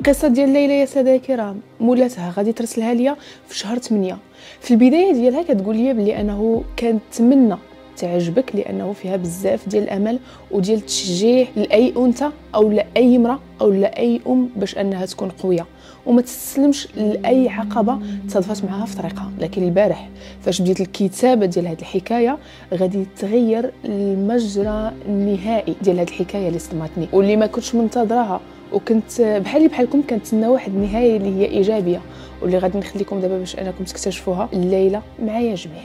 القصه ديال ليلى يا ساده الكرام مولاتها غادي ترسلها ليا في شهر 8 في البدايه ديالها كتقول لي بلي انه كانت تمنى تعجبك لانه فيها بزاف ديال الامل وديال التشجيع لاي انثى او لاي امراه او لاي ام باش انها تكون قويه وما تستسلمش لاي عقبه تصادفات معها في طريقها لكن البارح فاش بديت الكتابه ديال هذه الحكايه غادي تغير المجرى النهائي ديال هذه الحكايه اللي صدمتني واللي ما كنتش منتظراها وكنت بحالي بحالكم كنتسنى واحد النهايه اللي هي ايجابيه واللي غادي نخليكم دابا باش انكم تكتشفوها الليله معايا جميع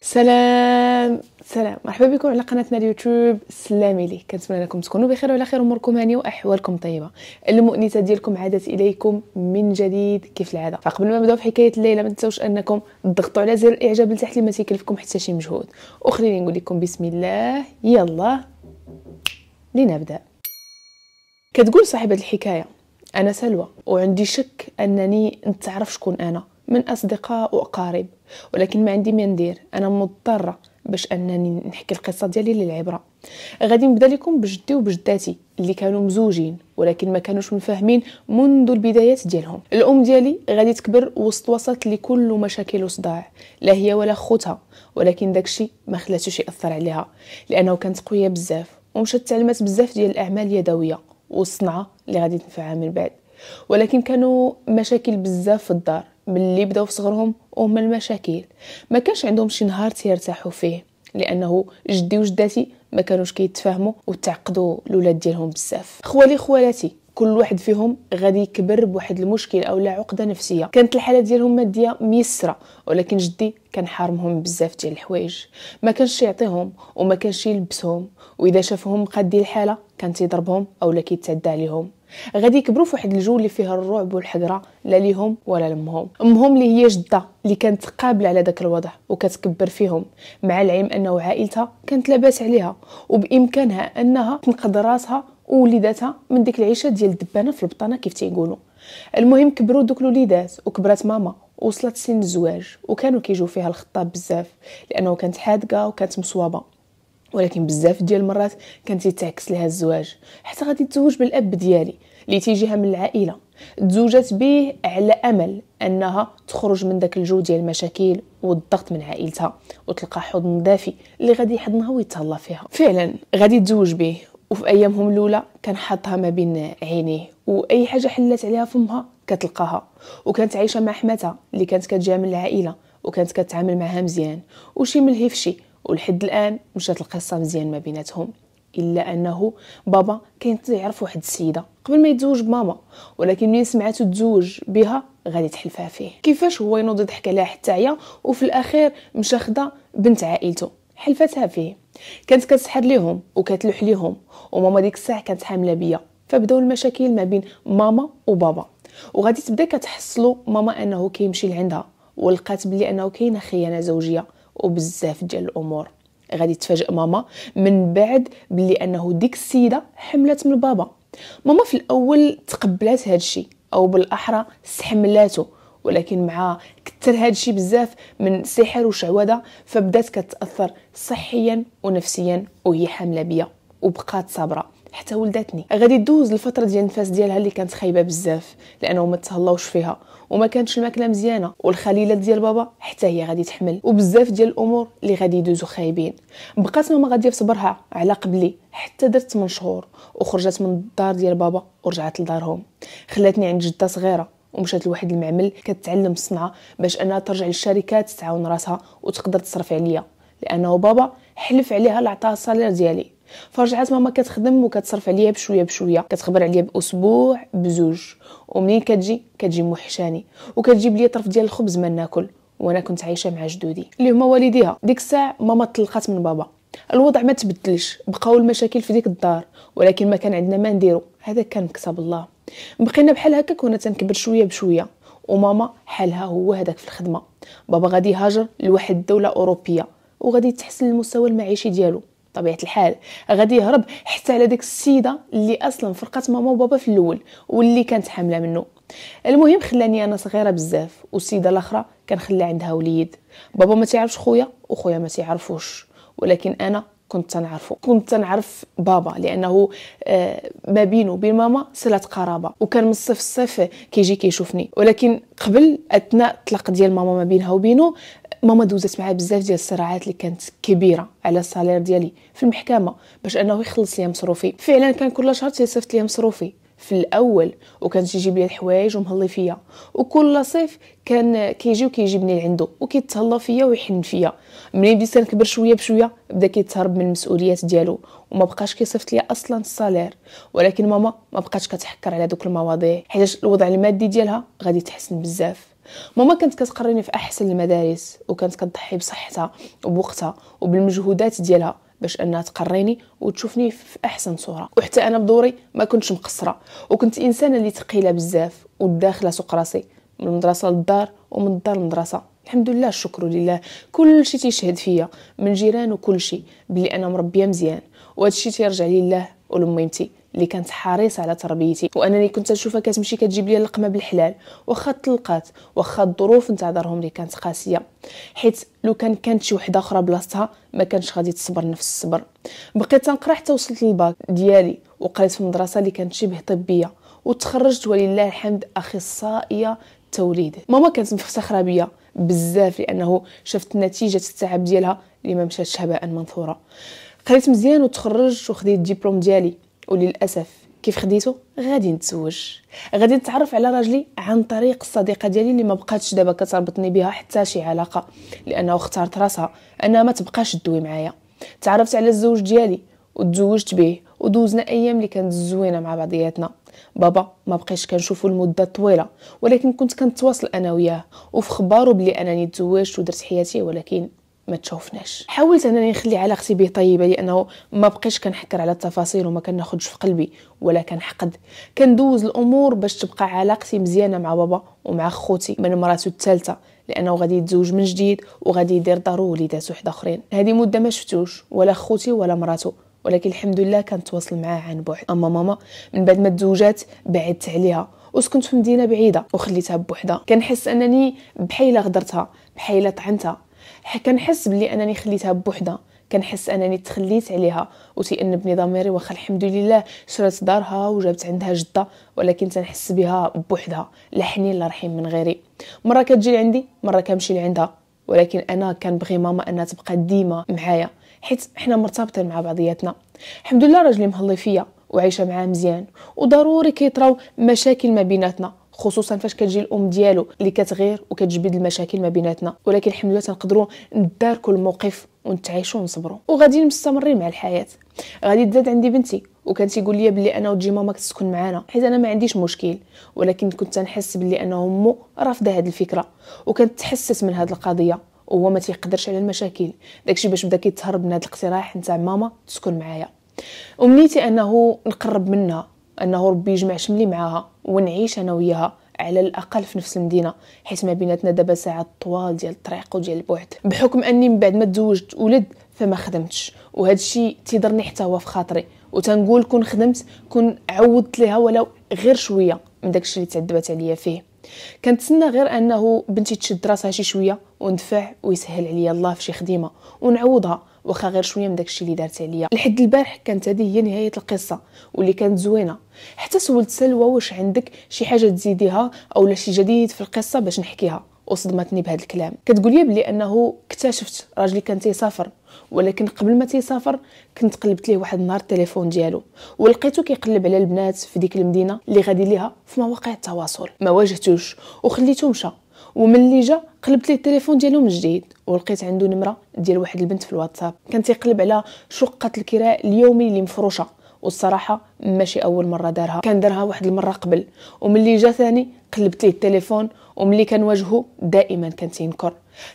سلام سلام مرحبا بكم على قناتنا اليوتيوب سلامي لي كنتمنى انكم تكونوا بخير وعلى خير اموركم هانيه واحوالكم طيبه المؤنسه ديالكم عادت اليكم من جديد كيف العاده فقبل ما نبداو في حكايه الليله ما تنساوش انكم تضغطوا على زر الاعجاب لتحت ما تيكلفكم حتى شي مجهود وخليني نقول لكم بسم الله يلا لنبدا كتقول صاحبة الحكاية أنا سلوى وعندي شك أنني نتعرف شكون أنا من أصدقاء وأقارب ولكن ما عندي ما ندير أنا مضطرة باش أنني نحكي القصة ديالي للعبرة غادي نبدا لكم بجدي وبجداتي اللي كانوا مزوجين ولكن ما كانوش مفاهمين منذ البدايات ديالهم الام ديالي غادي تكبر وسط وسط لكل مشاكل وصداع لا هي ولا خوتها ولكن داكشي ما خلاتوش ياثر عليها لانه كانت قويه بزاف ومشات تعلمات بزاف ديال الاعمال اليدويه والصنعه اللي غادي تنفعها من بعد ولكن كانوا مشاكل بزاف في الدار ملي بداو في صغرهم وهم المشاكل ما كانش عندهم شي نهار تيرتاحوا فيه لانه جدي وجداتي ما كانوش كيتفاهموا وتعقدوا الاولاد ديالهم بزاف خوالي خوالاتي كل واحد فيهم غادي يكبر بواحد المشكل او لا عقده نفسيه كانت الحاله ديالهم ماديه ميسره ولكن جدي كان حارمهم بزاف ديال الحوايج ما كانش يعطيهم وما كانش يلبسهم واذا شافهم قد الحاله كان تيضربهم او لا كيتعدى عليهم غادي يكبروا في واحد الجو اللي فيها الرعب والحقره لا ليهم ولا لامهم امهم اللي هي جده اللي كانت قابله على ذاك الوضع وكتكبر فيهم مع العلم انه عائلتها كانت لاباس عليها وبامكانها انها تنقذ راسها ووليداتها من ديك العيشه ديال الدبانه في البطانه كيف تيقولوا المهم كبروا دوك الوليدات وكبرات ماما وصلت سن الزواج وكانوا كيجوا فيها الخطاب بزاف لانه كانت حادقه وكانت مصوبه ولكن بزاف ديال المرات كانت تيتعكس لها الزواج حتى غادي تزوج بالاب ديالي اللي تيجيها من العائله تزوجت به على امل انها تخرج من داك الجو ديال المشاكل والضغط من عائلتها وتلقى حضن دافي اللي غادي يحضنها ويتهلا فيها فعلا غادي تزوج به وفي ايامهم الاولى كان حاطها ما بين عينيه واي حاجه حلات عليها فمها كتلقاها وكانت عايشه مع حماتها اللي كانت من العائله وكانت كتعامل معها مزيان وشي ملهي فشي ولحد الان مشات القصه مزيان ما بيناتهم الا انه بابا كان يعرف واحد السيده قبل ما يتزوج بماما ولكن ملي سمعته تزوج بها غادي تحلفها فيه كيفاش هو ينوض يضحك عليها حتى عيا وفي الاخير مشى خدا بنت عائلته حلفتها فيه كانت كتسحر ليهم وكتلوح ليهم وماما ديك الساعه كانت حامله بيا فبداو المشاكل ما بين ماما وبابا وغادي تبدا كتحصلوا ماما انه كيمشي لعندها ولقات بلي انه كاينه خيانه زوجيه وبزاف ديال الامور غادي تفاجئ ماما من بعد بلي انه ديك السيده حملت من بابا ماما في الاول تقبلات هادشي او بالاحرى استحملاته ولكن مع كثر هذا الشيء بزاف من سحر وشعوذه فبدات كتاثر صحيا ونفسيا وهي حامله بيا وبقات صابره حتى ولداتني غادي دوز الفتره ديال النفاس ديالها اللي كانت خايبه بزاف لانه ما تهلاوش فيها وما كانتش الماكله مزيانه والخليلات ديال بابا حتى هي غادي تحمل وبزاف ديال الامور اللي غادي يدوزو خايبين بقات ماما غادي في صبرها على قبلي حتى درت 8 شهور وخرجت من الدار ديال بابا ورجعت لدارهم خلاتني عند جده صغيره ومشات لواحد المعمل كتعلم الصنعه باش انها ترجع للشركات تعاون راسها وتقدر تصرف عليا لانه بابا حلف عليها لعطاها الصالير ديالي فرجعت ماما كتخدم وكتصرف عليا بشويه بشويه كتخبر عليا باسبوع بزوج ومنين كتجي كتجي موحشاني وكتجيب لي طرف ديال الخبز ما ناكل وانا كنت عايشه مع جدودي اللي هما والديها ديك الساعه ماما طلقات من بابا الوضع ما تبدلش بقاو المشاكل في ديك الدار ولكن ما كان عندنا ما نديرو هذا كان مكتب الله بقينا بحال هكا كنا تنكبر شويه بشويه وماما حالها هو هذاك في الخدمه بابا غادي يهاجر لواحد الدوله اوروبيه وغادي يتحسن المستوى المعيشي ديالو طبيعه الحال غادي يهرب حتى على ديك السيده اللي اصلا فرقت ماما وبابا في الاول واللي كانت حامله منه المهم خلاني انا صغيره بزاف والسيده الاخرى كان خلى عندها وليد بابا ما تيعرفش خويا وخويا ما تيعرفوش ولكن انا كنت تنعرفه كنت تنعرف بابا لانه آه، ما بينه وبين ماما صله قرابه وكان من الصيف الصيف كيجي كيشوفني ولكن قبل اثناء الطلاق ديال ماما ما بينها وبينه ماما دوزت معايا بزاف ديال الصراعات اللي كانت كبيره على الصالير ديالي في المحكمه باش انه يخلص ليا مصروفي فعلا كان كل شهر تيصيفط ليا مصروفي في الاول وكان تيجيب لي الحوايج ومهلي فيا وكل صيف كان كيجي وكيجيبني لعندو وكيتهلا فيا ويحن فيا ملي بديت كنكبر شويه بشويه بدا كيتهرب من المسؤوليات ديالو وما بقاش كيصيفط ليا اصلا الصالير ولكن ماما ما بقاتش كتحكر على دوك المواضيع حيت الوضع المادي ديالها غادي تحسن بزاف ماما كانت كتقريني في احسن المدارس وكانت كتضحي بصحتها وبوقتها وبالمجهودات ديالها باش انها تقريني وتشوفني في احسن صوره وحتى انا بدوري ما كنتش مقصره وكنت انسانه اللي ثقيله بزاف وداخله سوق راسي من المدرسه للدار ومن الدار للمدرسه الحمد لله الشكر لله كل شيء تيشهد فيا من جيران وكل شيء بلي انا مربيه مزيان وهذا الشيء تيرجع لله ولميمتي اللي كانت حريصه على تربيتي وانني كنت نشوفها كتمشي كتجيب لي اللقمه بالحلال واخا طلقات واخا الظروف نتاع دارهم اللي كانت قاسيه حيت لو كان كانت شي وحده اخرى بلاصتها ما كانش غادي تصبر نفس الصبر بقيت تنقرا حتى وصلت للباك ديالي وقريت في مدرسه اللي كانت شبه طبيه وتخرجت ولله الحمد اخصائيه توليد ماما كانت مفتخره بيا بزاف لانه شفت نتيجه التعب ديالها اللي ما مشاتش هباء منثوره قريت مزيان وتخرجت وخديت الدبلوم ديالي وللاسف كيف خديته غادي نتزوج غادي نتعرف على راجلي عن طريق الصديقه ديالي اللي ما بقاتش دابا كتربطني بها حتى شي علاقه لانه اختارت راسها انها ما تبقاش دوي معايا تعرفت على الزوج ديالي وتزوجت به ودوزنا ايام اللي كانت زوينه مع بعضياتنا بابا ما بقيتش كنشوفو لمده طويله ولكن كنت كنتواصل انا وياه وفي خبارو بلي انني تزوجت ودرت حياتي ولكن ما تشوفناش حاولت انني نخلي علاقتي به طيبه لانه ما بقيتش كنحكر على التفاصيل وما كناخذش في قلبي ولا كنحقد كندوز الامور باش تبقى علاقتي مزيانه مع بابا ومع خوتي من مراته الثالثه لانه غادي يتزوج من جديد وغادي يدير دارو وليدات واحد اخرين هذه مده ما شفتوش ولا خوتي ولا مراته ولكن الحمد لله كنتواصل معاه عن بعد اما ماما من بعد ما تزوجات بعدت عليها وسكنت في مدينه بعيده وخليتها بوحدها كنحس انني بحيله غدرتها بحيله طعنتها كنحس بلي انني خليتها بوحدها كنحس انني تخليت عليها وتأنبني ضميري واخا الحمد لله شرات دارها وجابت عندها جده ولكن تنحس بها بوحدها لا حنين لا رحيم من غيري مره كتجي لعندي مره كنمشي لعندها ولكن انا كنبغي ماما انها تبقى ديما معايا حيت حنا مرتبطين مع بعضياتنا الحمد لله راجلي مهلي فيا وعايشه معاه مزيان وضروري كيطراو مشاكل ما بيناتنا خصوصا فاش كتجي الام ديالو اللي كتغير وكتجبد المشاكل ما بيناتنا ولكن الحمد لله تنقدروا نداركوا الموقف ونتعايشوا ونصبروا وغادي مستمرين مع الحياه غادي تزاد عندي بنتي وكان تيقول لي بلي انا وجي ماما كتسكن معانا حيت انا ما عنديش مشكل ولكن كنت تنحس بلي انا امو رافضه هذه الفكره وكانت تحسس من هذه القضيه وهو ما تيقدرش على المشاكل داكشي باش بدا كيتهرب من هذا الاقتراح نتاع ماما تسكن معايا امنيتي انه نقرب منها انه ربي يجمع شملي معاها ونعيش انا وياها على الاقل في نفس المدينه حيت ما بيناتنا دابا ساعات طوال ديال الطريق وديال البعد بحكم اني من بعد ما تزوجت ولد فما خدمتش وهذا الشيء تيضرني حتى هو في خاطري وتنقول كون خدمت كون عودت ليها ولو غير شويه من داكشي اللي تعذبات عليا فيه كنتسنى غير انه بنتي تشد راسها شي شويه وندفع ويسهل عليا الله في شي خديمه ونعوضها واخا غير شويه من داكشي اللي دارت عليا لحد البارح كانت هذه هي نهايه القصه واللي كانت زوينه حتى سولت سلوى واش عندك شي حاجه تزيديها اولا شي جديد في القصه باش نحكيها وصدمتني بهذا الكلام كتقول لي بلي انه اكتشفت راجلي كان تيسافر ولكن قبل ما تيسافر كنت قلبت ليه واحد النهار التليفون ديالو ولقيته كيقلب على البنات في ديك المدينه اللي غادي ليها في مواقع التواصل ما واجهتوش وخليته مشى اللي جا قلبت ليه التليفون ديالو من جديد ولقيت عنده نمره ديال واحد البنت في الواتساب كان تيقلب على شقه الكراء اليومي اللي مفروشه والصراحه ماشي اول مره دارها كان دارها واحد المره قبل اللي جا ثاني قلبت ليه التليفون وملي كان وجهه دائما كان تينكر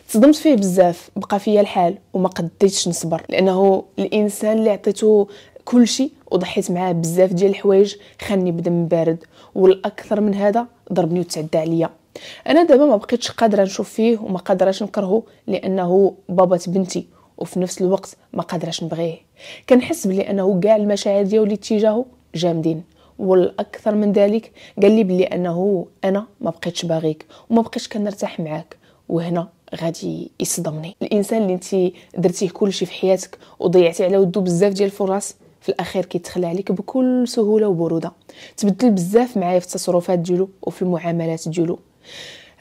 تصدمت فيه بزاف بقى فيا الحال وما قديتش نصبر لانه الانسان اللي عطيته كل شيء وضحيت معاه بزاف ديال الحوايج خلني بدم بارد والاكثر من هذا ضربني وتعدى عليا انا دابا ما بقيتش قادره نشوف فيه وما قادراش نكرهه لانه بابا بنتي وفي نفس الوقت ما قادراش نبغيه كنحس بلي انه كاع المشاعر ديالي تجاهه جامدين والاكثر من ذلك قال لي بلي انه انا ما بقيتش باغيك وما بقيتش كنرتاح معاك وهنا غادي يصدمني الانسان اللي انت درتيه كلشي في حياتك وضيعتي على ودو بزاف ديال الفرص في الاخير كيتخلى عليك بكل سهوله وبروده تبدل بزاف معايا في التصرفات ديالو وفي المعاملات ديالو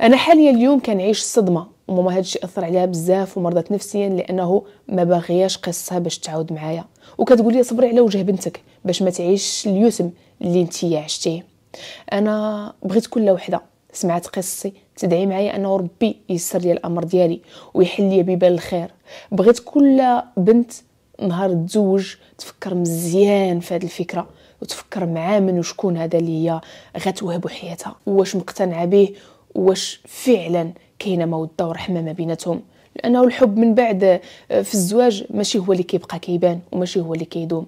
انا حاليا اليوم كنعيش الصدمه وماما هذا الشيء اثر عليها بزاف ومرضت نفسيا لانه ما باغياش قصتها باش تعاود معايا وكتقول لي صبري على وجه بنتك باش ما تعيش اليوسم اللي انت عشتيه انا بغيت كل وحده سمعت قصتي تدعي معايا انه ربي يسر لي الامر ديالي ويحل لي بيبان الخير بغيت كل بنت نهار تزوج تفكر مزيان في هذه الفكره وتفكر مع من وشكون هذا اللي هي غتوهبو حياتها واش مقتنعه به واش فعلا كاينه موده ورحمه ما بيناتهم لانه الحب من بعد آه، في الزواج ماشي هو اللي كيبقى كيبان وماشي هو اللي كيدوم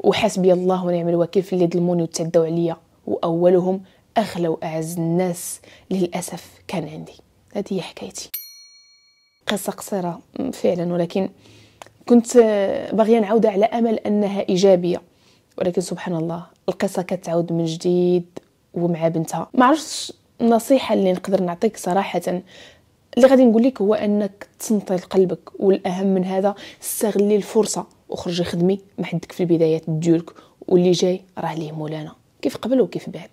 وحسبي الله ونعم الوكيل في اللي ظلموني وتعدوا عليا واولهم اغلى واعز الناس للاسف كان عندي هذه هي حكايتي قصه قصيره فعلا ولكن كنت آه، باغيه نعود على امل انها ايجابيه ولكن سبحان الله القصه كتعاود من جديد ومع بنتها ما عرفتش النصيحه اللي نقدر نعطيك صراحه اللي غادي نقول لك هو انك تنطي لقلبك والاهم من هذا استغلي الفرصه وخرجي خدمي ما حدك في البدايات ديالك واللي جاي راه ليه مولانا كيف قبل وكيف بعد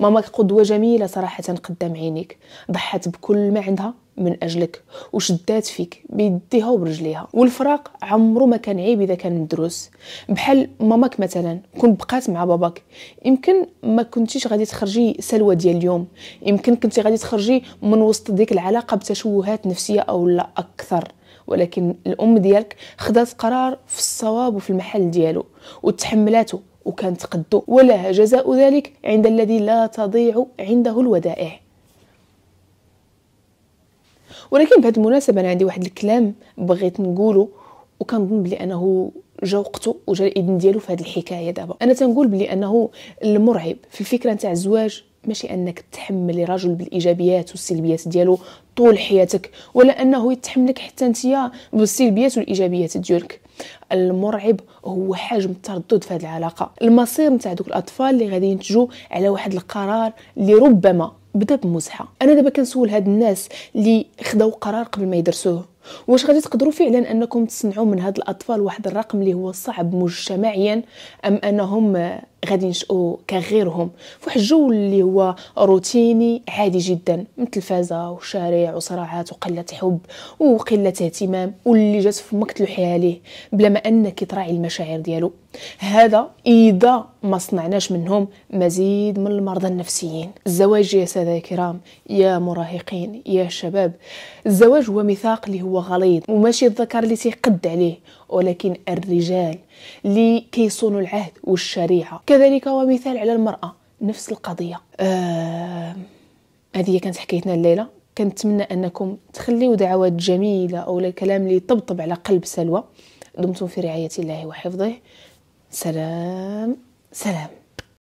ماما قدوه جميله صراحه قدام عينيك ضحت بكل ما عندها من اجلك وشدات فيك بيديها وبرجليها والفراق عمرو ما كان عيب اذا كان مدروس بحال ماماك مثلا كون بقات مع باباك يمكن ما كنتيش غادي تخرجي سلوى ديال اليوم يمكن كنتي غادي تخرجي من وسط ديك العلاقه بتشوهات نفسيه او لا اكثر ولكن الام ديالك خدات قرار في الصواب وفي المحل ديالو وتحملاته وكنتقدو ولها جزاء ذلك عند الذي لا تضيع عنده الودائع ولكن بهذه المناسبه انا عندي واحد الكلام بغيت نقوله وكنظن بلي انه جا وقته وجا الاذن ديالو في هذه الحكايه دابا انا تنقول بلي انه المرعب في الفكره نتاع الزواج ماشي انك تحملي رجل بالايجابيات والسلبيات ديالو طول حياتك ولا انه يتحملك حتى انت بالسلبيات والايجابيات ديالك المرعب هو حجم التردد في هذه العلاقه المصير نتاع دوك الاطفال اللي غادي ينتجوا على واحد القرار اللي ربما بدا بمزحه انا دابا كنسول هاد الناس اللي خداو قرار قبل ما يدرسوه واش غادي تقدروا فعلا انكم تصنعوا من هاد الاطفال واحد الرقم اللي هو صعب مجتمعيا ام انهم غادي ينشأوا كغيرهم فواحد الجو اللي هو روتيني عادي جدا من تلفازه وشارع وصراعات وقله حب وقله اهتمام واللي جات فمك تلوحي عليه بلا ما انك تراعي المشاعر ديالو هذا اذا ما صنعناش منهم مزيد من المرضى النفسيين الزواج يا ساده الكرام يا مراهقين يا شباب الزواج هو ميثاق اللي هو غليظ وماشي الذكر اللي تيقد عليه ولكن الرجال اللي كيصونوا العهد والشريعه كذلك ومثال على المراه نفس القضيه آه... كانت حكايتنا الليله كنتمنى انكم تخليو دعوات جميله او الكلام اللي طبطب على قلب سلوى دمتم في رعايه الله وحفظه سلام سلام